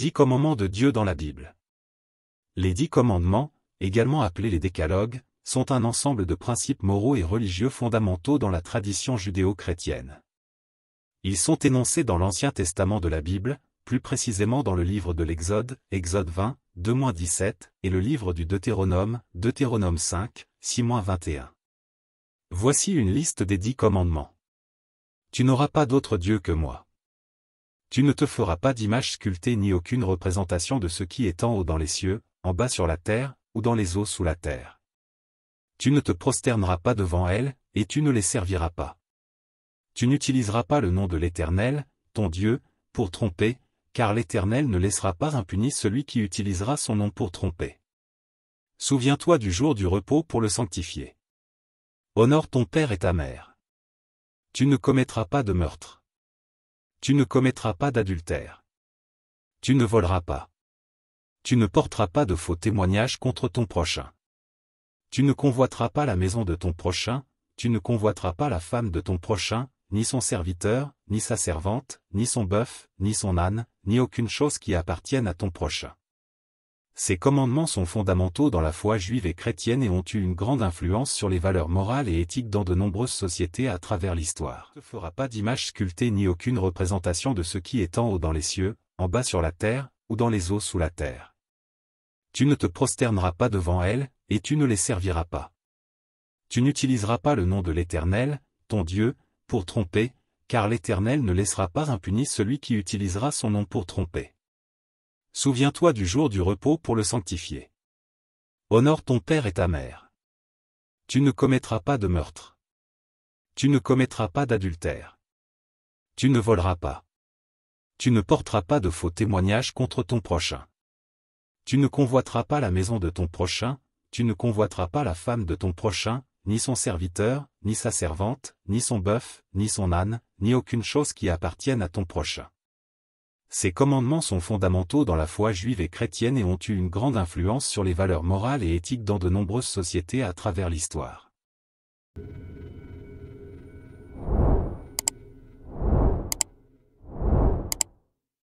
Dix commandements de Dieu dans la Bible. Les dix commandements, également appelés les décalogues, sont un ensemble de principes moraux et religieux fondamentaux dans la tradition judéo-chrétienne. Ils sont énoncés dans l'Ancien Testament de la Bible, plus précisément dans le livre de l'Exode, Exode 20, 2-17, et le livre du Deutéronome, Deutéronome 5, 6-21. Voici une liste des dix commandements. Tu n'auras pas d'autre Dieu que moi. Tu ne te feras pas d'image sculptée ni aucune représentation de ce qui est en haut dans les cieux, en bas sur la terre, ou dans les eaux sous la terre. Tu ne te prosterneras pas devant elles, et tu ne les serviras pas. Tu n'utiliseras pas le nom de l'Éternel, ton Dieu, pour tromper, car l'Éternel ne laissera pas impuni celui qui utilisera son nom pour tromper. Souviens-toi du jour du repos pour le sanctifier. Honore ton père et ta mère. Tu ne commettras pas de meurtre. Tu ne commettras pas d'adultère. Tu ne voleras pas. Tu ne porteras pas de faux témoignages contre ton prochain. Tu ne convoiteras pas la maison de ton prochain, tu ne convoiteras pas la femme de ton prochain, ni son serviteur, ni sa servante, ni son bœuf, ni son âne, ni aucune chose qui appartienne à ton prochain. Ces commandements sont fondamentaux dans la foi juive et chrétienne et ont eu une grande influence sur les valeurs morales et éthiques dans de nombreuses sociétés à travers l'histoire. Tu Ne feras pas d'image sculptée ni aucune représentation de ce qui est en haut dans les cieux, en bas sur la terre, ou dans les eaux sous la terre. Tu ne te prosterneras pas devant elles, et tu ne les serviras pas. Tu n'utiliseras pas le nom de l'Éternel, ton Dieu, pour tromper, car l'Éternel ne laissera pas impuni celui qui utilisera son nom pour tromper. Souviens-toi du jour du repos pour le sanctifier. Honore ton père et ta mère. Tu ne commettras pas de meurtre. Tu ne commettras pas d'adultère. Tu ne voleras pas. Tu ne porteras pas de faux témoignages contre ton prochain. Tu ne convoiteras pas la maison de ton prochain, tu ne convoiteras pas la femme de ton prochain, ni son serviteur, ni sa servante, ni son bœuf, ni son âne, ni aucune chose qui appartienne à ton prochain. Ces commandements sont fondamentaux dans la foi juive et chrétienne et ont eu une grande influence sur les valeurs morales et éthiques dans de nombreuses sociétés à travers l'histoire.